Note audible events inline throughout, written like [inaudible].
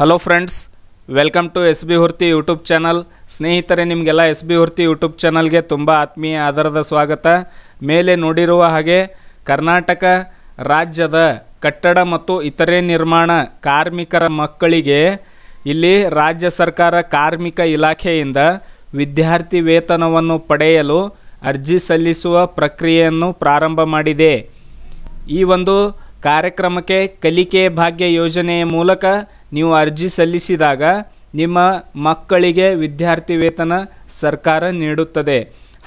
hello friends welcome to S B Hurthi YouTube channel ಸ್ನೇಹಿತರೆ ನಿಮಗೆಲ್ಲ S B Hurthi YouTube ಚಾನಲ್ಗೆ ತುಂಬ ಆತ್ಮೀಯ ಆಧಾರದ ಸ್ವಾಗತ ಮೇಲೆ ನೋಡಿರುವ ಹಾಗೆ ಕರ್ನಾಟಕ ರಾಜ್ಯದ ಕಟ್ಟಡ ಮತ್ತು ಇತರೆ ನಿರ್ಮಾಣ ಕಾರ್ಮಿಕರ ಮಕ್ಕಳಿಗೆ ಇಲ್ಲಿ ರಾಜ್ಯ ಸರ್ಕಾರ ಕಾರ್ಮಿಕ ಇಲಾಖೆಯಿಂದ ವಿದ್ಯಾರ್ಥಿ ವೇತನವನ್ನು ಪಡೆಯಲು ಅರ್ಜಿ ಸಲ್ಲಿಸುವ ಪ್ರಕ್ರಿಯೆಯನ್ನು ಪ್ರಾರಂಭ ಮಾಡಿದೆ ಈ ಒಂದು ಕಾರ್ಯಕ್ರಮಕ್ಕೆ ಕಲಿಕೆ ಭಾಗ್ಯ ಯೋಜನೆಯ ಮೂಲಕ ನೀವು ಅರ್ಜಿ ಸಲ್ಲಿಸಿದಾಗ ನಿಮ್ಮ ಮಕ್ಕಳಿಗೆ ವಿದ್ಯಾರ್ಥಿ ವೇತನ ಸರ್ಕಾರ ನೀಡುತ್ತದೆ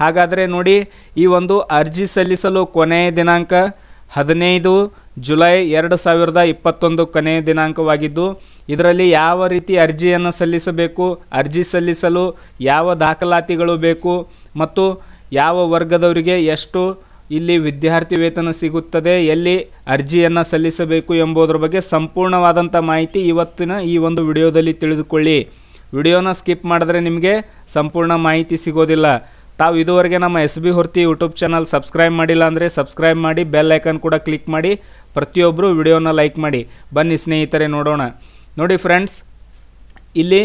ಹಾಗಾದರೆ ನೋಡಿ ಈ ಒಂದು ಅರ್ಜಿ ಸಲ್ಲಿಸಲು ಕೊನೆಯ ದಿನಾಂಕ ಹದಿನೈದು ಜುಲೈ ಎರಡು ಸಾವಿರದ ಇಪ್ಪತ್ತೊಂದು ಕೊನೆಯ ದಿನಾಂಕವಾಗಿದ್ದು ಇದರಲ್ಲಿ ಯಾವ ರೀತಿ ಅರ್ಜಿಯನ್ನು ಸಲ್ಲಿಸಬೇಕು ಅರ್ಜಿ ಸಲ್ಲಿಸಲು ಯಾವ ದಾಖಲಾತಿಗಳು ಬೇಕು ಮತ್ತು ಯಾವ ವರ್ಗದವರಿಗೆ ಎಷ್ಟು ಇಲ್ಲಿ ವಿದ್ಯಾರ್ಥಿ ವೇತನ ಸಿಗುತ್ತದೆ ಎಲ್ಲಿ ಅರ್ಜಿಯನ್ನು ಸಲ್ಲಿಸಬೇಕು ಎಂಬುದರ ಬಗ್ಗೆ ಸಂಪೂರ್ಣವಾದಂಥ ಮಾಹಿತಿ ಇವತ್ತಿನ ಈ ಒಂದು ವಿಡಿಯೋದಲ್ಲಿ ತಿಳಿದುಕೊಳ್ಳಿ ವಿಡಿಯೋನ ಸ್ಕಿಪ್ ಮಾಡಿದ್ರೆ ನಿಮಗೆ ಸಂಪೂರ್ಣ ಮಾಹಿತಿ ಸಿಗೋದಿಲ್ಲ ತಾವು ಇದುವರೆಗೆ ನಮ್ಮ S B Horthi YouTube channel subscribe ಮಾಡಿಲ್ಲ ಅಂದರೆ ಸಬ್ಸ್ಕ್ರೈಬ್ ಮಾಡಿ ಬೆಲ್ ಐಕನ್ ಕೂಡ ಕ್ಲಿಕ್ ಮಾಡಿ ಪ್ರತಿಯೊಬ್ಬರು ವಿಡಿಯೋನ ಲೈಕ್ ಮಾಡಿ ಬನ್ನಿ ಸ್ನೇಹಿತರೆ ನೋಡೋಣ ನೋಡಿ ಫ್ರೆಂಡ್ಸ್ ಇಲ್ಲಿ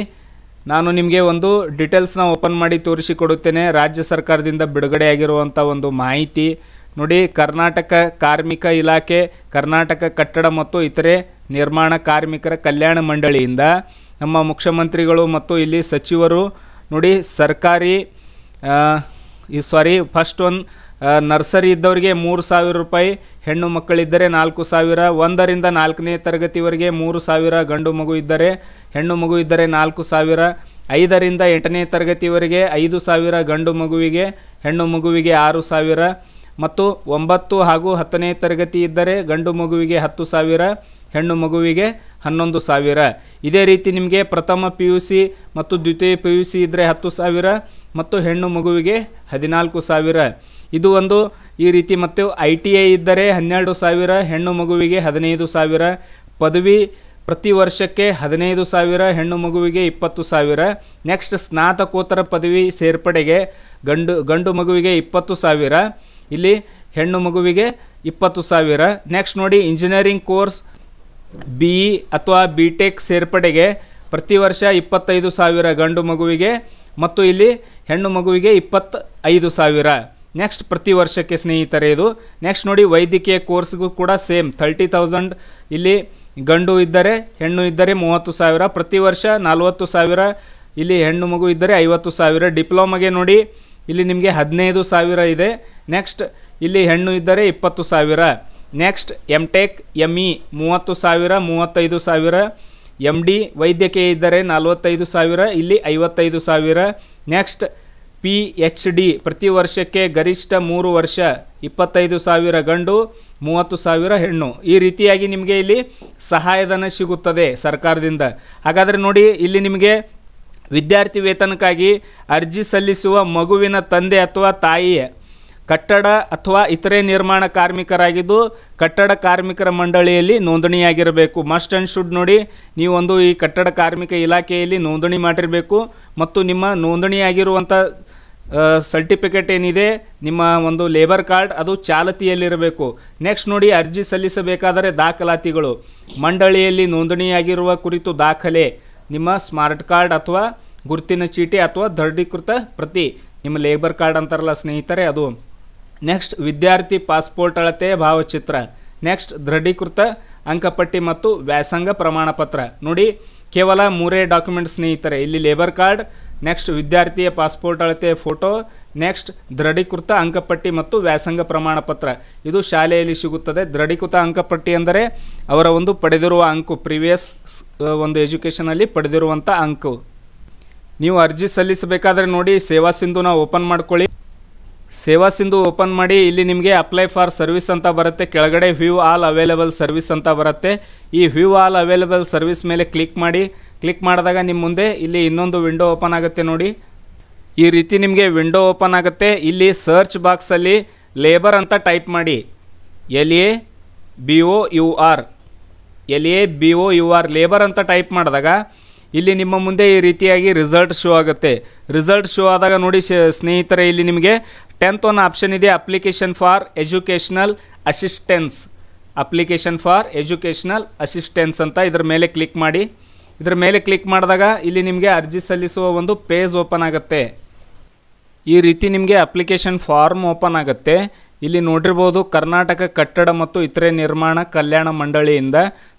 ನಾನು ನಿಮಗೆ ಒಂದು ಡಿಟೇಲ್ಸ್ನ ಓಪನ್ ಮಾಡಿ ತೋರಿಸಿಕೊಡುತ್ತೇನೆ ರಾಜ್ಯ ಸರ್ಕಾರದಿಂದ ಬಿಡುಗಡೆಯಾಗಿರುವಂಥ ಒಂದು ಮಾಹಿತಿ ನೋಡಿ ಕರ್ನಾಟಕ ಕಾರ್ಮಿಕ ಇಲಾಖೆ ಕರ್ನಾಟಕ ಕಟ್ಟಡ ಮತ್ತು ಇತರೆ ನಿರ್ಮಾಣ ಕಾರ್ಮಿಕರ ಕಲ್ಯಾಣ ಮಂಡಳಿಯಿಂದ ನಮ್ಮ ಮುಖ್ಯಮಂತ್ರಿಗಳು ಮತ್ತು ಇಲ್ಲಿ ಸಚಿವರು ನೋಡಿ ಸರ್ಕಾರಿ ಈ ಸಾರಿ ಫಸ್ಟ್ ಒನ್ ನರ್ಸರಿ ಇದ್ದವರಿಗೆ ಮೂರು ಸಾವಿರ ರೂಪಾಯಿ ಹೆಣ್ಣು ಮಕ್ಕಳಿದ್ದರೆ ನಾಲ್ಕು ಸಾವಿರ ಒಂದರಿಂದ ನಾಲ್ಕನೇ ತರಗತಿವರೆಗೆ ಮೂರು ಸಾವಿರ ಗಂಡು ಮಗು ಇದ್ದರೆ ಹೆಣ್ಣು ಮಗು ಇದ್ದರೆ ನಾಲ್ಕು ಸಾವಿರ ಐದರಿಂದ ಎಂಟನೇ ತರಗತಿವರೆಗೆ ಐದು ಸಾವಿರ ಗಂಡು ಮಗುವಿಗೆ ಹೆಣ್ಣು ಮಗುವಿಗೆ ಆರು ಸಾವಿರ ಮತ್ತು ಒಂಬತ್ತು ಹಾಗೂ ಹತ್ತನೇ ತರಗತಿ ಇದ್ದರೆ ಗಂಡು ಮಗುವಿಗೆ ಹತ್ತು ಸಾವಿರ ಹೆಣ್ಣು ಮಗುವಿಗೆ ಹನ್ನೊಂದು ಸಾವಿರ ಇದೇ ರೀತಿ ನಿಮಗೆ ಪ್ರಥಮ ಪಿ ಯು ಸಿ ಮತ್ತು ದ್ವಿತೀಯ ಪಿ ಯು ಸಿ ಇದ್ದರೆ ಹತ್ತು ಸಾವಿರ ಮತ್ತು ಹೆಣ್ಣು ಮಗುವಿಗೆ ಹದಿನಾಲ್ಕು ಸಾವಿರ ಇದು ಒಂದು ಈ ರೀತಿ ಮತ್ತು ಐ ಟಿ ಐ ಇದ್ದರೆ ಹನ್ನೆರಡು ಸಾವಿರ ಹೆಣ್ಣು ಮಗುವಿಗೆ ಹದಿನೈದು ಸಾವಿರ ಪದವಿ ಪ್ರತಿ ವರ್ಷಕ್ಕೆ ಹದಿನೈದು ಸಾವಿರ ಹೆಣ್ಣು ಮಗುವಿಗೆ ಇಪ್ಪತ್ತು ಸಾವಿರ ನೆಕ್ಸ್ಟ್ ಸ್ನಾತಕೋತ್ತರ ಪದವಿ ಸೇರ್ಪಡೆಗೆ ಗಂಡು ಗಂಡು ಮಗುವಿಗೆ ಇಪ್ಪತ್ತು ಸಾವಿರ ಇಲ್ಲಿ ಹೆಣ್ಣು ಮಗುವಿಗೆ ಇಪ್ಪತ್ತು ಸಾವಿರ ನೆಕ್ಸ್ಟ್ ನೋಡಿ ಇಂಜಿನಿಯರಿಂಗ್ ಕೋರ್ಸ್ ಬಿ ಇ ಅಥವಾ ಬಿ ಟೆಕ್ ಸೇರ್ಪಡೆಗೆ ಪ್ರತಿ ವರ್ಷ ಇಪ್ಪತ್ತೈದು ಸಾವಿರ ಗಂಡು ಮಗುವಿಗೆ ಮತ್ತು ಇಲ್ಲಿ ಹೆಣ್ಣು ಮಗುವಿಗೆ ಇಪ್ಪತ್ತ ಐದು ಸಾವಿರ ನೆಕ್ಸ್ಟ್ ಪ್ರತಿ ವರ್ಷಕ್ಕೆ ಸ್ನೇಹಿತರೇ ಇದು ನೆಕ್ಸ್ಟ್ ನೋಡಿ ವೈದ್ಯಕೀಯ ಕೋರ್ಸ್ಗೂ ಕೂಡ ಸೇಮ್ ಥರ್ಟಿ ತೌಸಂಡ್ ಇಲ್ಲಿ ಗಂಡು ಇದ್ದರೆ ಹೆಣ್ಣು ಇದ್ದರೆ ಮೂವತ್ತು ಸಾವಿರ ಪ್ರತಿ ವರ್ಷ ನಲ್ವತ್ತು ಸಾವಿರ ಇಲ್ಲಿ ಹೆಣ್ಣು ಮಗು ಇದ್ದರೆ ಐವತ್ತು ಸಾವಿರ ಡಿಪ್ಲೊಮಾಗೆ ನೋಡಿ ಇಲ್ಲಿ ನಿಮಗೆ ಹದಿನೈದು ಸಾವಿರ ಇದೆ ನೆಕ್ಸ್ಟ್ ಇಲ್ಲಿ ಹೆಣ್ಣು ಇದ್ದರೆ ಇಪ್ಪತ್ತು ಸಾವಿರ next M tech M E ಮೂವತ್ತು ಸಾವಿರ ಮೂವತ್ತೈದು ಸಾವಿರ ಎಮ್ ಡಿ ವೈದ್ಯಕೀಯ ಇದ್ದರೆ ನಲವತ್ತೈದು ಸಾವಿರ ಇಲ್ಲಿ ಐವತ್ತೈದು ಸಾವಿರ ನೆಕ್ಸ್ಟ್ ಪಿ ಎಚ್ ಡಿ ಪ್ರತಿ ವರ್ಷಕ್ಕೆ ಗರಿಷ್ಠ ಮೂರು ವರ್ಷ ಇಪ್ಪತ್ತೈದು ಸಾವಿರ ಗಂಡು ಮೂವತ್ತು ಸಾವಿರ ಹೆಣ್ಣು ಈ ರೀತಿಯಾಗಿ ನಿಮಗೆ ಇಲ್ಲಿ ಸಹಾಯಧನ ಸಿಗುತ್ತದೆ ಸರ್ಕಾರದಿಂದ ಹಾಗಾದರೆ ನೋಡಿ ಇಲ್ಲಿ ನಿಮಗೆ ವಿದ್ಯಾರ್ಥಿ ವೇತನಕ್ಕಾಗಿ ಅರ್ಜಿ ಸಲ್ಲಿಸುವ ಮಗುವಿನ ತಂದೆ ಅಥವಾ ತಾಯಿಯೇ ಕಟ್ಟಡ ಅಥವಾ ಇತರೆ ನಿರ್ಮಾಣ ಕಾರ್ಮಿಕರಾಗಿದ್ದು ಕಟ್ಟಡ ಕಾರ್ಮಿಕರ ಮಂಡಳಿಯಲ್ಲಿ ನೋಂದಣಿಯಾಗಿರಬೇಕು ಮಸ್ಟ್ ಆ್ಯಂಡ್ ಶುಡ್ ನೋಡಿ ನೀವೊಂದು ಈ ಕಟ್ಟಡ ಕಾರ್ಮಿಕ ಇಲಾಖೆಯಲ್ಲಿ ನೋಂದಣಿ ಮಾಡಿರಬೇಕು ಮತ್ತು ನಿಮ್ಮ ನೋಂದಣಿಯಾಗಿರುವಂಥ ಸರ್ಟಿಫಿಕೇಟ್ ಏನಿದೆ ನಿಮ್ಮ ಒಂದು ಲೇಬರ್ ಕಾರ್ಡ್ ಅದು ಚಾಲತಿಯಲ್ಲಿರಬೇಕು ನೆಕ್ಸ್ಟ್ ನೋಡಿ ಅರ್ಜಿ ಸಲ್ಲಿಸಬೇಕಾದರೆ ದಾಖಲಾತಿಗಳು ಮಂಡಳಿಯಲ್ಲಿ ನೋಂದಣಿಯಾಗಿರುವ ಕುರಿತು ದಾಖಲೆ ನಿಮ್ಮ ಸ್ಮಾರ್ಟ್ ಕಾರ್ಡ್ ಅಥವಾ ಗುರುತಿನ ಚೀಟಿ ಅಥವಾ ದೃಢೀಕೃತ ಪ್ರತಿ ನಿಮ್ಮ ಲೇಬರ್ ಕಾರ್ಡ್ ಅಂತಾರಲ್ಲ ಸ್ನೇಹಿತರೆ ಅದು ನೆಕ್ಸ್ಟ್ ವಿದ್ಯಾರ್ಥಿ ಪಾಸ್ಪೋರ್ಟ್ ಅಳತೆ ಭಾವಚಿತ್ರ ನೆಕ್ಸ್ಟ್ ದೃಢೀಕೃತ ಅಂಕಪಟ್ಟಿ ಮತ್ತು ವ್ಯಾಸಂಗ ಪ್ರಮಾಣಪತ್ರ ನೋಡಿ ಕೇವಲ ಮೂರೇ ಡಾಕ್ಯುಮೆಂಟ್ ಸ್ನೇಹಿತರೆ ಇಲ್ಲಿ ಲೇಬರ್ ಕಾರ್ಡ್ ನೆಕ್ಸ್ಟ್ ವಿದ್ಯಾರ್ಥಿಯ ಪಾಸ್ಪೋರ್ಟ್ ಅಳತೆಯ ಫೋಟೋ ನೆಕ್ಸ್ಟ್ ದೃಢೀಕೃತ ಅಂಕಪಟ್ಟಿ ಮತ್ತು ವ್ಯಾಸಂಗ ಪ್ರಮಾಣ ಪತ್ರ ಇದು ಶಾಲೆಯಲ್ಲಿ ಸಿಗುತ್ತದೆ ದೃಢೀಕೃತ ಅಂಕಪಟ್ಟಿ ಅಂದರೆ ಅವರ ಒಂದು ಪಡೆದಿರುವ ಅಂಕು ಪ್ರಿವಿಯಸ್ ಒಂದು ಎಜುಕೇಷನಲ್ಲಿ ಪಡೆದಿರುವಂಥ ಅಂಕು ನೀವು ಅರ್ಜಿ ಸಲ್ಲಿಸಬೇಕಾದ್ರೆ ನೋಡಿ ಸೇವಾ ಸಿಂಧುನ ಓಪನ್ ಮಾಡ್ಕೊಳ್ಳಿ ಸೇವಾ ಸಿಂಧು ಓಪನ್ ಮಾಡಿ ಇಲ್ಲಿ ನಿಮಗೆ ಅಪ್ಲೈ ಫಾರ್ ಸರ್ವಿಸ್ ಅಂತ ಬರುತ್ತೆ ಕೆಳಗಡೆ ವ್ಯೂ ಆಲ್ ಅವೈಲೇಬಲ್ ಸರ್ವಿಸ್ ಅಂತ ಬರುತ್ತೆ ಈ ವ್ಯೂ ಆಲ್ ಅವೈಲೇಬಲ್ ಸರ್ವಿಸ್ ಮೇಲೆ ಕ್ಲಿಕ್ ಮಾಡಿ ಕ್ಲಿಕ್ ಮಾಡಿದಾಗ ನಿಮ್ಮ ಮುಂದೆ ಇಲ್ಲಿ ಇನ್ನೊಂದು ವಿಂಡೋ ಓಪನ್ ಆಗುತ್ತೆ ನೋಡಿ ಈ ರೀತಿ ನಿಮಗೆ ವಿಂಡೋ ಓಪನ್ ಆಗುತ್ತೆ ಇಲ್ಲಿ ಸರ್ಚ್ ಬಾಕ್ಸಲ್ಲಿ ಲೇಬರ್ ಅಂತ ಟೈಪ್ ಮಾಡಿ L A B O U R L A B O U R labour ಅಂತ ಟೈಪ್ ಮಾಡಿದಾಗ ಇಲ್ಲಿ ನಿಮ್ಮ ಮುಂದೆ ಈ ರೀತಿಯಾಗಿ ರಿಸಲ್ಟ್ ಶೋ ಆಗುತ್ತೆ ರಿಸಲ್ಟ್ ಶೋ ಆದಾಗ ನೋಡಿ ಸ್ನೇಹಿತರೆ ಇಲ್ಲಿ ನಿಮಗೆ ಟೆಂತ್ ಒಂದು ಆಪ್ಷನ್ ಇದೆ application for educational assistance application for educational assistance ಅಂತ ಇದರ ಮೇಲೆ ಕ್ಲಿಕ್ ಮಾಡಿ ಇದರ ಮೇಲೆ ಕ್ಲಿಕ್ ಮಾಡಿದಾಗ ಇಲ್ಲಿ ನಿಮಗೆ ಅರ್ಜಿ ಸಲ್ಲಿಸುವ ಒಂದು ಪೇಜ್ ಓಪನ್ ಆಗುತ್ತೆ ಈ ರೀತಿ ನಿಮಗೆ ಅಪ್ಲಿಕೇಶನ್ ಫಾರ್ಮ್ ಓಪನ್ ಆಗುತ್ತೆ ಇಲ್ಲಿ ನೋಡಿರ್ಬೋದು ಕರ್ನಾಟಕ ಕಟ್ಟಡ ಮತ್ತು ಇತರೆ ನಿರ್ಮಾಣ ಕಲ್ಯಾಣ ಮಂಡಳಿಯಿಂದ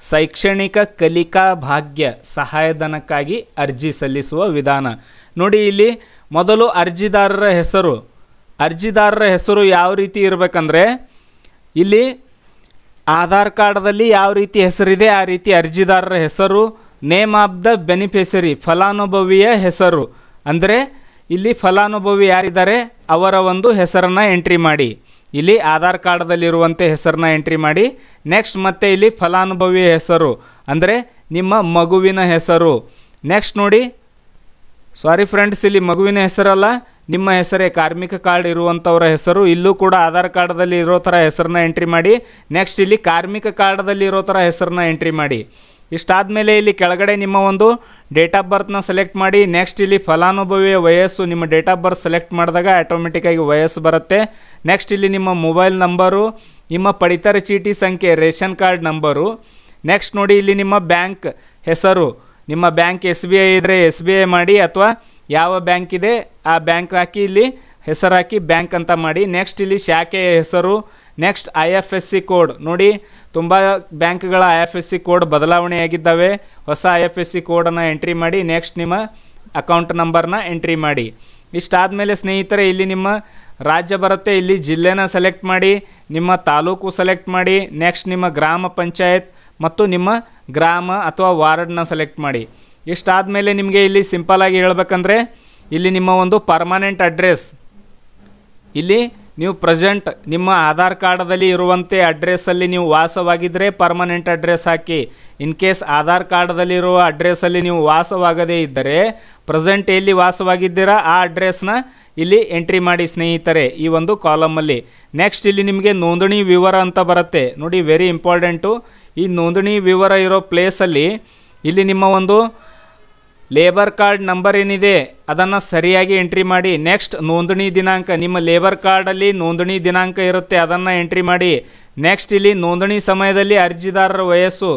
ಶೈಕ್ಷಣಿಕ ಕಲಿಕಾ ಭಾಗ್ಯ ಸಹಾಯಧನಕ್ಕಾಗಿ ಅರ್ಜಿ ಸಲ್ಲಿಸುವ ವಿಧಾನ ನೋಡಿ ಇಲ್ಲಿ ಮೊದಲು ಅರ್ಜಿದಾರರ ಹೆಸರು ಅರ್ಜಿದಾರರ ಹೆಸರು ಯಾವ ರೀತಿ ಇರಬೇಕಂದ್ರೆ ಇಲ್ಲಿ ಆಧಾರ್ ಕಾರ್ಡ್ದಲ್ಲಿ ಯಾವ ರೀತಿ ಹೆಸರಿದೆ ಆ ರೀತಿ ಅರ್ಜಿದಾರರ ಹೆಸರು ನೇಮ್ ಆಫ್ ದ ಬೆನಿಫಿಷರಿ ಫಲಾನುಭವಿಯ ಹೆಸರು ಅಂದರೆ ಇಲ್ಲಿ ಫಲಾನುಭವಿ ಯಾರಿದ್ದಾರೆ ಅವರ ಒಂದು ಹೆಸರನ್ನು ಎಂಟ್ರಿ ಮಾಡಿ ಇಲ್ಲಿ ಆಧಾರ್ ಕಾರ್ಡ್ದಲ್ಲಿರುವಂಥ ಹೆಸರನ್ನ ಎಂಟ್ರಿ ಮಾಡಿ ನೆಕ್ಸ್ಟ್ ಮತ್ತೆ ಇಲ್ಲಿ ಫಲಾನುಭವಿಯ ಹೆಸರು ಅಂದರೆ ನಿಮ್ಮ ಮಗುವಿನ ಹೆಸರು ನೆಕ್ಸ್ಟ್ ನೋಡಿ ಸಾರಿ ಫ್ರೆಂಡ್ಸ್ ಇಲ್ಲಿ ಮಗುವಿನ ಹೆಸರಲ್ಲ ನಿಮ್ಮ ಹೆಸರೇ ಕಾರ್ಮಿಕ ಕಾರ್ಡ್ ಇರುವಂಥವರ ಹೆಸರು ಇಲ್ಲೂ ಕೂಡ ಆಧಾರ್ ಕಾರ್ಡದಲ್ಲಿ ಇರೋ ಥರ ಹೆಸರನ್ನ ಎಂಟ್ರಿ ಮಾಡಿ ನೆಕ್ಸ್ಟ್ ಇಲ್ಲಿ ಕಾರ್ಮಿಕ ಕಾರ್ಡದಲ್ಲಿ ಇರೋ ಥರ ಹೆಸರನ್ನ ಎಂಟ್ರಿ ಮಾಡಿ ಇಷ್ಟಾದಮೇಲೆ ಇಲ್ಲಿ ಕೆಳಗಡೆ ನಿಮ್ಮ ಒಂದು ಡೇಟ್ ಆಫ್ ಬರ್ತ್ನ ಸೆಲೆಕ್ಟ್ ಮಾಡಿ ನೆಕ್ಸ್ಟ್ ಇಲ್ಲಿ ಫಲಾನುಭವಿಯ ವಯಸ್ಸು ನಿಮ್ಮ ಡೇಟ್ ಆಫ್ ಬರ್ತ್ ಸೆಲೆಕ್ಟ್ ಮಾಡಿದಾಗ ಆಟೋಮೆಟಿಕ್ಕಾಗಿ ವಯಸ್ಸು ಬರುತ್ತೆ ನೆಕ್ಸ್ಟ್ ಇಲ್ಲಿ ನಿಮ್ಮ ಮೊಬೈಲ್ ನಂಬರು ನಿಮ್ಮ ಪಡಿತರ ಚೀಟಿ ಸಂಖ್ಯೆ ರೇಷನ್ ಕಾರ್ಡ್ ನಂಬರು ನೆಕ್ಸ್ಟ್ ನೋಡಿ ಇಲ್ಲಿ ನಿಮ್ಮ ಬ್ಯಾಂಕ್ ಹೆಸರು ನಿಮ್ಮ ಬ್ಯಾಂಕ್ ಎಸ್ ಬಿ ಐ ಇದ್ದರೆ ಎಸ್ ಬಿ ಐ ಮಾಡಿ ಅಥವಾ ಯಾವ ಬ್ಯಾಂಕ್ ಇದೆ ಆ ಬ್ಯಾಂಕ್ ಹಾಕಿ ಇಲ್ಲಿ ಹೆಸರು ಹಾಕಿ ಬ್ಯಾಂಕ್ ಅಂತ ಮಾಡಿ ನೆಕ್ಸ್ಟ್ ಇಲ್ಲಿ ಶಾಖೆಯ ಹೆಸರು next I F S C code ನೋಡಿ ತುಂಬ ಬ್ಯಾಂಕ್ಗಳ I F S C code ಬದಲಾವಣೆಯಾಗಿದ್ದಾವೆ ಹೊಸ ಐ ಎಫ್ ಎಸ್ ಸಿ ಕೋಡನ್ನು ಎಂಟ್ರಿ ಮಾಡಿ ನೆಕ್ಸ್ಟ್ ನಿಮ್ಮ ಅಕೌಂಟ್ ನಂಬರ್ನ ಎಂಟ್ರಿ ಮಾಡಿ ಇಷ್ಟಾದ ಮೇಲೆ ಸ್ನೇಹಿತರೆ ಇಲ್ಲಿ ನಿಮ್ಮ ರಾಜ್ಯ ಬರುತ್ತೆ ಇಲ್ಲಿ ಜಿಲ್ಲೆನ ಸೆಲೆಕ್ಟ್ ಮಾಡಿ ನಿಮ್ಮ ತಾಲೂಕು ಸೆಲೆಕ್ಟ್ ಮಾಡಿ ನೆಕ್ಸ್ಟ್ ನಿಮ್ಮ ಗ್ರಾಮ ಪಂಚಾಯತ್ ಮತ್ತು ನಿಮ್ಮ ಗ್ರಾಮ ಅಥವಾ ವಾರ್ಡ್ನ ಸೆಲೆಕ್ಟ್ ಮಾಡಿ ಇಷ್ಟಾದ ಮೇಲೆ ನಿಮಗೆ ಇಲ್ಲಿ ಸಿಂಪಲ್ ಆಗಿ ಹೇಳಬೇಕಂದ್ರೆ ಇಲ್ಲಿ ನಿಮ್ಮ ಒಂದು ಪರ್ಮನೆಂಟ್ ಅಡ್ರೆಸ್ ಇಲ್ಲಿ ನೀವು ಪ್ರೆಸೆಂಟ್ ನಿಮ್ಮ ಆಧಾರ್ ಕಾರ್ಡದಲ್ಲಿ ಇರುವಂತೆ ಅಡ್ರೆಸ್ಸಲ್ಲಿ ನೀವು ವಾಸವಾಗಿದ್ದರೆ ಪರ್ಮನೆಂಟ್ ಅಡ್ರೆಸ್ ಹಾಕಿ ಇನ್ ಕೇಸ್ ಆಧಾರ್ ಕಾರ್ಡದಲ್ಲಿರುವ ಅಡ್ರೆಸ್ಸಲ್ಲಿ ನೀವು ವಾಸವಾಗದೇ ಇದ್ದರೆ ಪ್ರೆಸೆಂಟ್ ಎಲ್ಲಿ ವಾಸವಾಗಿದ್ದೀರಾ ಆ ಅಡ್ರೆಸ್ನ ಇಲ್ಲಿ ಎಂಟ್ರಿ ಮಾಡಿ ಸ್ನೇಹಿತರೆ ಈ ಒಂದು ಕಾಲಮಲ್ಲಿ ನೆಕ್ಸ್ಟ್ ಇಲ್ಲಿ ನಿಮಗೆ ನೋಂದಣಿ ವಿವರ ಅಂತ ಬರುತ್ತೆ ನೋಡಿ ವೆರಿ ಇಂಪಾರ್ಟೆಂಟು ಈ ನೋಂದಣಿ ವಿವರ ಇರೋ ಪ್ಲೇಸಲ್ಲಿ ಇಲ್ಲಿ ನಿಮ್ಮ ಒಂದು ಲೇಬರ್ ಕಾರ್ಡ್ ನಂಬರ್ ಏನಿದೆ ಅದನ್ನು ಸರಿಯಾಗಿ ಎಂಟ್ರಿ ಮಾಡಿ ನೆಕ್ಸ್ಟ್ ನೋಂದಣಿ ದಿನಾಂಕ ನಿಮ್ಮ ಲೇಬರ್ ಕಾರ್ಡಲ್ಲಿ ನೋಂದಣಿ ದಿನಾಂಕ ಇರುತ್ತೆ ಅದನ್ನು ಎಂಟ್ರಿ ಮಾಡಿ ನೆಕ್ಸ್ಟ್ ಇಲ್ಲಿ ನೋಂದಣಿ ಸಮಯದಲ್ಲಿ ಅರ್ಜಿದಾರರ ವಯಸ್ಸು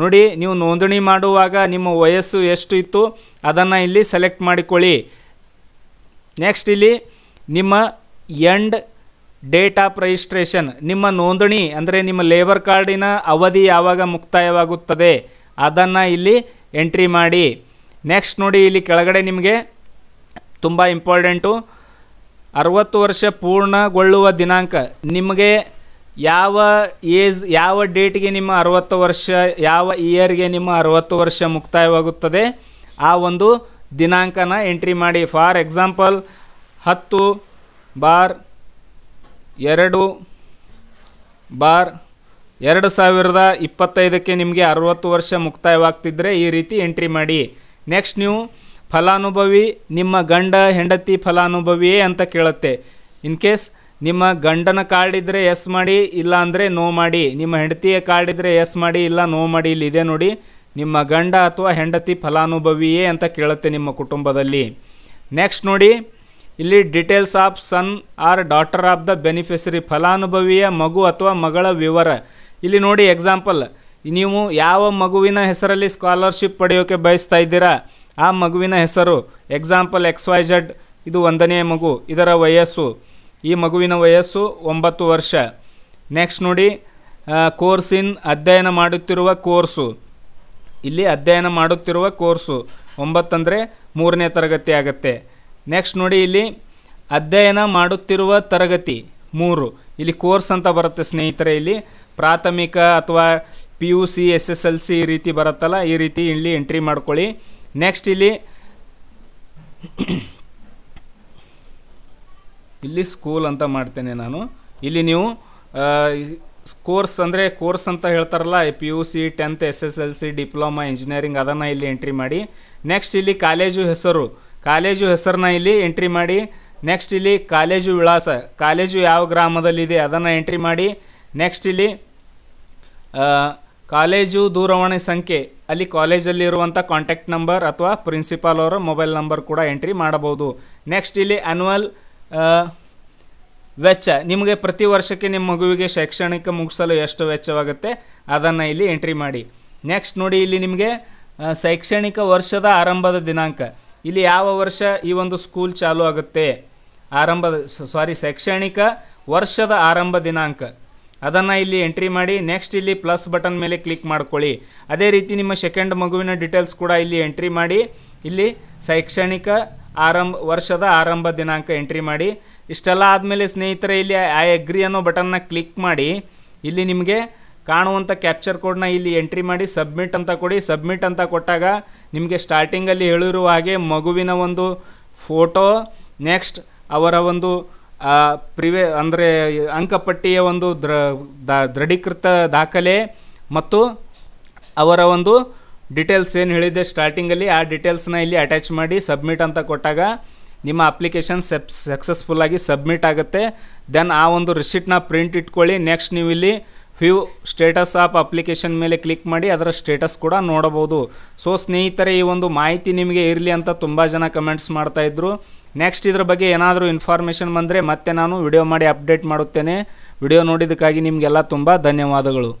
ನೋಡಿ ನೀವು ನೋಂದಣಿ ಮಾಡುವಾಗ ನಿಮ್ಮ ವಯಸ್ಸು ಎಷ್ಟು ಇತ್ತು ಅದನ್ನು ಇಲ್ಲಿ ಸೆಲೆಕ್ಟ್ ಮಾಡಿಕೊಳ್ಳಿ ನೆಕ್ಸ್ಟ್ ಇಲ್ಲಿ ನಿಮ್ಮ ಎಂಡ್ ಡೇಟ್ ಆಫ್ ರಿಜಿಸ್ಟ್ರೇಷನ್ ನಿಮ್ಮ ನೋಂದಣಿ ಅಂದರೆ ನಿಮ್ಮ ಲೇಬರ್ ಕಾರ್ಡಿನ ಅವಧಿ ಯಾವಾಗ ಮುಕ್ತಾಯವಾಗುತ್ತದೆ ಅದನ್ನು ಇಲ್ಲಿ ಎಂಟ್ರಿ ಮಾಡಿ ನೆಕ್ಸ್ಟ್ ನೋಡಿ ಇಲ್ಲಿ ಕೆಳಗಡೆ ನಿಮಗೆ ತುಂಬ ಇಂಪಾರ್ಟೆಂಟು ಅರವತ್ತು ವರ್ಷ ಪೂರ್ಣಗೊಳ್ಳುವ ದಿನಾಂಕ ನಿಮಗೆ ಯಾವ ಏಜ್ ಯಾವ ಡೇಟ್ಗೆ ನಿಮ್ಮ ಅರವತ್ತು ವರ್ಷ ಯಾವ ಇಯರ್ಗೆ ನಿಮ್ಮ ಅರವತ್ತು ವರ್ಷ ಮುಕ್ತಾಯವಾಗುತ್ತದೆ ಆ ಒಂದು ದಿನಾಂಕನ ಎಂಟ್ರಿ ಮಾಡಿ ಫಾರ್ ಎಕ್ಸಾಂಪಲ್ ಹತ್ತು ಬಾರ್ ಎರಡು ಬಾರ್ ಎರಡು ಸಾವಿರದ ಇಪ್ಪತ್ತೈದಕ್ಕೆ ನಿಮಗೆ ಅರವತ್ತು ವರ್ಷ ಮುಕ್ತಾಯವಾಗ್ತಿದ್ದರೆ ಈ ರೀತಿ ಎಂಟ್ರಿ ಮಾಡಿ ನೆಕ್ಸ್ಟ್ ನೀವು ಫಲಾನುಭವಿ ನಿಮ್ಮ ಗಂಡ ಹೆಂಡತಿ ಫಲಾನುಭವಿಯೇ ಅಂತ ಕೇಳುತ್ತೆ ಇನ್ ಕೇಸ್ ನಿಮ್ಮ ಗಂಡನ ಕಾರ್ಡ್ ಇದ್ದರೆ ಎಸ್ ಮಾಡಿ ಇಲ್ಲ ಅಂದರೆ ನೋ ಮಾಡಿ ನಿಮ್ಮ ಹೆಂಡತಿಯ ಕಾರ್ಡ್ ಇದ್ದರೆ ಎಸ್ ಮಾಡಿ ಇಲ್ಲ ನೋ ಮಾಡಿ ಇಲ್ಲಿ ಇದೆ ನೋಡಿ ನಿಮ್ಮ ಗಂಡ ಅಥವಾ ಹೆಂಡತಿ ಫಲಾನುಭವಿಯೇ ಅಂತ ಕೇಳುತ್ತೆ ನಿಮ್ಮ ಕುಟುಂಬದಲ್ಲಿ ನೆಕ್ಸ್ಟ್ ನೋಡಿ ಇಲ್ಲಿ details of son or daughter of the beneficiary ಫಲಾನುಭವಿಯ ಮಗು ಅಥವಾ ಮಗಳ ವಿವರ ಇಲ್ಲಿ ನೋಡಿ ಎಕ್ಸಾಂಪಲ್ ನೀವು ಯಾವ ಮಗುವಿನ ಹೆಸರಲ್ಲಿ ಸ್ಕಾಲರ್ಶಿಪ್ ಪಡೆಯೋಕ್ಕೆ ಬಯಸ್ತಾ ಇದ್ದೀರಾ ಆ ಮಗುವಿನ ಹೆಸರು ಎಕ್ಸಾಂಪಲ್ ಎಕ್ಸ್ ವೈ ಜಡ್ ಇದು ಒಂದನೇ ಮಗು ಇದರ ವಯಸ್ಸು ಈ ಮಗುವಿನ ವಯಸ್ಸು ಒಂಬತ್ತು ವರ್ಷ ನೆಕ್ಸ್ಟ್ ನೋಡಿ ಕೋರ್ಸಿನ್ ಅಧ್ಯಯನ ಮಾಡುತ್ತಿರುವ ಕೋರ್ಸು ಇಲ್ಲಿ ಅಧ್ಯಯನ ಮಾಡುತ್ತಿರುವ ಕೋರ್ಸು ಒಂಬತ್ತಂದರೆ ಮೂರನೇ ತರಗತಿ ಆಗುತ್ತೆ ನೆಕ್ಸ್ಟ್ ನೋಡಿ ಇಲ್ಲಿ ಅಧ್ಯಯನ ಮಾಡುತ್ತಿರುವ ತರಗತಿ ಮೂರು ಇಲ್ಲಿ ಕೋರ್ಸ್ ಅಂತ ಬರುತ್ತೆ ಸ್ನೇಹಿತರೆ ಇಲ್ಲಿ ಪ್ರಾಥಮಿಕ ಅಥವಾ P U C S S L C ಈ ರೀತಿ ಬರುತ್ತಲ್ಲ ಈ ರೀತಿ ಇಲ್ಲಿ ಎಂಟ್ರಿ ಮಾಡ್ಕೊಳ್ಳಿ ನೆಕ್ಸ್ಟ್ ಇಲ್ಲಿ [coughs] ಇಲ್ಲಿ ಸ್ಕೂಲ್ ಅಂತ ಮಾಡ್ತೇನೆ ನಾನು ಇಲ್ಲಿ ನೀವು ಕೋರ್ಸ್ ಅಂದರೆ ಕೋರ್ಸ್ ಅಂತ ಹೇಳ್ತಾರಲ್ಲ P U C tenth S S L C diploma engineering ಅದನ್ನು ಇಲ್ಲಿ ಎಂಟ್ರಿ ಮಾಡಿ ನೆಕ್ಸ್ಟ್ ಇಲ್ಲಿ ಕಾಲೇಜು ಹೆಸರು ಕಾಲೇಜು ಹೆಸರನ್ನ ಇಲ್ಲಿ ಎಂಟ್ರಿ ಮಾಡಿ ನೆಕ್ಸ್ಟ್ ಇಲ್ಲಿ ಕಾಲೇಜು ವಿಳಾಸ ಕಾಲೇಜು ಯಾವ ಗ್ರಾಮದಲ್ಲಿದೆ ಅದನ್ನು ಎಂಟ್ರಿ ಮಾಡಿ ನೆಕ್ಸ್ಟ್ ಇಲ್ಲಿ ಕಾಲೇಜು ದೂರವಾಣಿ ಸಂಖ್ಯೆ ಅಲ್ಲಿ ಕಾಲೇಜಲ್ಲಿರುವಂಥ ಕಾಂಟ್ಯಾಕ್ಟ್ ನಂಬರ್ ಅಥವಾ ಪ್ರಿನ್ಸಿಪಾಲ್ ಅವರ ಮೊಬೈಲ್ ನಂಬರ್ ಕೂಡ ಎಂಟ್ರಿ ಮಾಡಬಹುದು ನೆಕ್ಸ್ಟ್ ಇಲ್ಲಿ ಆ್ಯನ್ಯುವಲ್ ವೆಚ್ಚ ನಿಮಗೆ ಪ್ರತಿ ವರ್ಷಕ್ಕೆ ನಿಮ್ಮ ಮಗುವಿಗೆ ಶೈಕ್ಷಣಿಕ ಮುಗಿಸಲು ಎಷ್ಟು ವೆಚ್ಚವಾಗುತ್ತೆ ಅದನ್ನು ಇಲ್ಲಿ ಎಂಟ್ರಿ ಮಾಡಿ ನೆಕ್ಸ್ಟ್ ನೋಡಿ ಇಲ್ಲಿ ನಿಮಗೆ ಶೈಕ್ಷಣಿಕ ವರ್ಷದ ಆರಂಭದ ದಿನಾಂಕ ಇಲ್ಲಿ ಯಾವ ವರ್ಷ ಈ ಒಂದು ಸ್ಕೂಲ್ ಚಾಲೂ ಆಗುತ್ತೆ ಆರಂಭದ ಸಾರಿ ಶೈಕ್ಷಣಿಕ ವರ್ಷದ ಆರಂಭ ದಿನಾಂಕ ಅದನ್ನು ಇಲ್ಲಿ ಎಂಟ್ರಿ ಮಾಡಿ ನೆಕ್ಸ್ಟ್ ಇಲ್ಲಿ ಪ್ಲಸ್ ಬಟನ್ ಮೇಲೆ ಕ್ಲಿಕ್ ಮಾಡ್ಕೊಳ್ಳಿ ಅದೇ ರೀತಿ ನಿಮ್ಮ ಸೆಕೆಂಡ್ ಮಗುವಿನ ಡೀಟೇಲ್ಸ್ ಕೂಡ ಇಲ್ಲಿ ಎಂಟ್ರಿ ಮಾಡಿ ಇಲ್ಲಿ ಶೈಕ್ಷಣಿಕ ಆರಂಭ ವರ್ಷದ ಆರಂಭ ದಿನಾಂಕ ಎಂಟ್ರಿ ಮಾಡಿ ಇಷ್ಟೆಲ್ಲ ಆದಮೇಲೆ ಸ್ನೇಹಿತರೆ ಇಲ್ಲಿ ಐ ಎಗ್ರಿ ಅನ್ನೋ ಬಟನ್ನ ಕ್ಲಿಕ್ ಮಾಡಿ ಇಲ್ಲಿ ನಿಮಗೆ ಕಾಣುವಂಥ ಕ್ಯಾಪ್ಚರ್ ಕೋಡ್ನ ಇಲ್ಲಿ ಎಂಟ್ರಿ ಮಾಡಿ ಸಬ್ಮಿಟ್ ಅಂತ ಕೊಡಿ ಸಬ್ಮಿಟ್ ಅಂತ ಕೊಟ್ಟಾಗ ನಿಮಗೆ ಸ್ಟಾರ್ಟಿಂಗಲ್ಲಿ ಹೇಳಿರುವ ಹಾಗೆ ಮಗುವಿನ ಒಂದು ಫೋಟೋ ನೆಕ್ಸ್ಟ್ ಅವರ ಒಂದು ಪ್ರಿವೆ ಅಂದರೆ ಅಂಕಪಟ್ಟಿಯ ಒಂದು ದೃ ದೃಢೀಕೃತ ದಾಖಲೆ ಮತ್ತು ಅವರ ಒಂದು ಡಿಟೇಲ್ಸ್ ಏನು ಹೇಳಿದೆ ಸ್ಟಾರ್ಟಿಂಗಲ್ಲಿ ಆ ಡಿಟೇಲ್ಸ್ನ ಇಲ್ಲಿ ಅಟ್ಯಾಚ್ ಮಾಡಿ ಸಬ್ಮಿಟ್ ಅಂತ ಕೊಟ್ಟಾಗ ನಿಮ್ಮ ಅಪ್ಲಿಕೇಶನ್ ಸೆಪ್ ಸಕ್ಸಸ್ಫುಲ್ಲಾಗಿ ಸಬ್ಮಿಟ್ ಆಗುತ್ತೆ ದೆನ್ ಆ ಒಂದು ರಿಸಿಟ್ನ ಪ್ರಿಂಟ್ ಇಟ್ಕೊಳ್ಳಿ ನೆಕ್ಸ್ಟ್ ನೀವು ಇಲ್ಲಿ ಫ್ಯೂ ಸ್ಟೇಟಸ್ ಆಪ್ ಅಪ್ಲಿಕೇಶನ್ ಮೇಲೆ ಕ್ಲಿಕ್ ಮಾಡಿ ಅದರ ಸ್ಟೇಟಸ್ ಕೂಡ ನೋಡಬಹುದು ಸೊ ಸ್ನೇಹಿತರೆ ಈ ಒಂದು ಮಾಹಿತಿ ನಿಮಗೆ ಇರಲಿ ಅಂತ ತುಂಬ ಜನ ಕಮೆಂಟ್ಸ್ ಮಾಡ್ತಾಯಿದ್ರು ನೆಕ್ಸ್ಟ್ ಇದ್ರ ಬಗ್ಗೆ ಏನಾದರೂ ಇನ್ಫಾರ್ಮೇಷನ್ ಬಂದರೆ ಮತ್ತೆ ನಾನು ವಿಡಿಯೋ ಮಾಡಿ ಅಪ್ಡೇಟ್ ಮಾಡುತ್ತೇನೆ ವಿಡಿಯೋ ನೋಡಿದ್ದಕ್ಕಾಗಿ ನಿಮಗೆಲ್ಲ ತುಂಬ ಧನ್ಯವಾದಗಳು